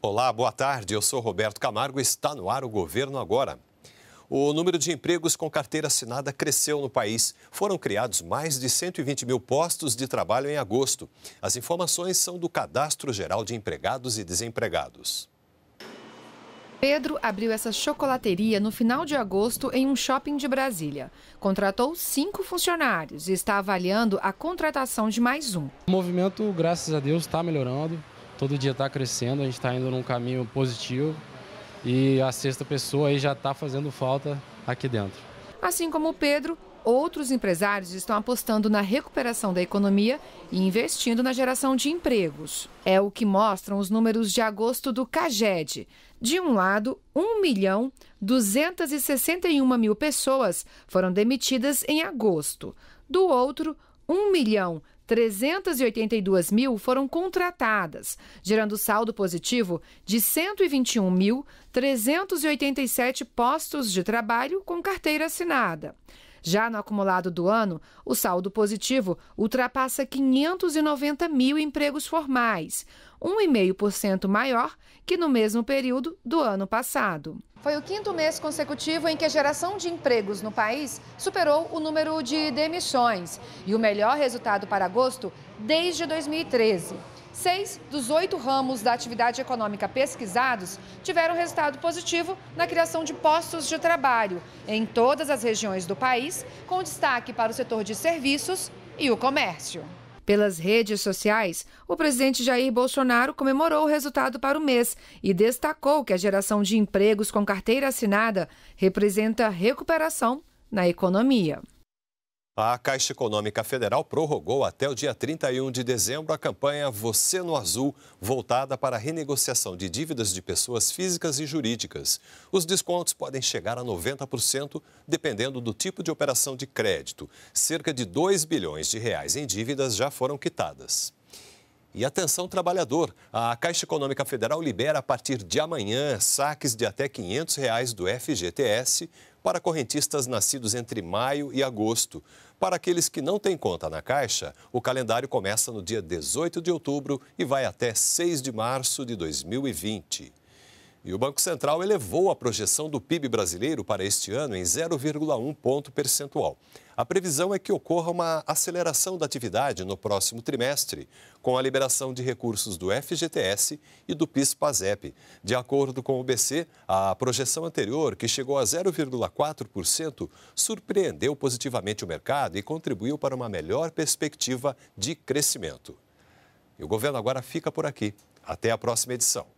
Olá, boa tarde. Eu sou Roberto Camargo e está no ar o Governo Agora. O número de empregos com carteira assinada cresceu no país. Foram criados mais de 120 mil postos de trabalho em agosto. As informações são do Cadastro Geral de Empregados e Desempregados. Pedro abriu essa chocolateria no final de agosto em um shopping de Brasília. Contratou cinco funcionários e está avaliando a contratação de mais um. O movimento, graças a Deus, está melhorando todo dia está crescendo, a gente está indo num caminho positivo e a sexta pessoa aí já está fazendo falta aqui dentro. Assim como o Pedro, outros empresários estão apostando na recuperação da economia e investindo na geração de empregos. É o que mostram os números de agosto do CAGED. De um lado, 1 milhão 261 mil pessoas foram demitidas em agosto. Do outro, 1 milhão 382 mil foram contratadas, gerando saldo positivo de 121.387 postos de trabalho com carteira assinada. Já no acumulado do ano, o saldo positivo ultrapassa 590 mil empregos formais, 1,5% maior que no mesmo período do ano passado. Foi o quinto mês consecutivo em que a geração de empregos no país superou o número de demissões e o melhor resultado para agosto desde 2013. Seis dos oito ramos da atividade econômica pesquisados tiveram resultado positivo na criação de postos de trabalho em todas as regiões do país, com destaque para o setor de serviços e o comércio. Pelas redes sociais, o presidente Jair Bolsonaro comemorou o resultado para o mês e destacou que a geração de empregos com carteira assinada representa recuperação na economia. A Caixa Econômica Federal prorrogou até o dia 31 de dezembro a campanha Você no Azul, voltada para a renegociação de dívidas de pessoas físicas e jurídicas. Os descontos podem chegar a 90%, dependendo do tipo de operação de crédito. Cerca de 2 bilhões de reais em dívidas já foram quitadas. E atenção, trabalhador! A Caixa Econômica Federal libera a partir de amanhã saques de até R$ 500 reais do FGTS para correntistas nascidos entre maio e agosto. Para aqueles que não têm conta na Caixa, o calendário começa no dia 18 de outubro e vai até 6 de março de 2020. E o Banco Central elevou a projeção do PIB brasileiro para este ano em 0,1 ponto percentual. A previsão é que ocorra uma aceleração da atividade no próximo trimestre, com a liberação de recursos do FGTS e do PIS-PASEP. De acordo com o BC, a projeção anterior, que chegou a 0,4%, surpreendeu positivamente o mercado e contribuiu para uma melhor perspectiva de crescimento. E o governo agora fica por aqui. Até a próxima edição.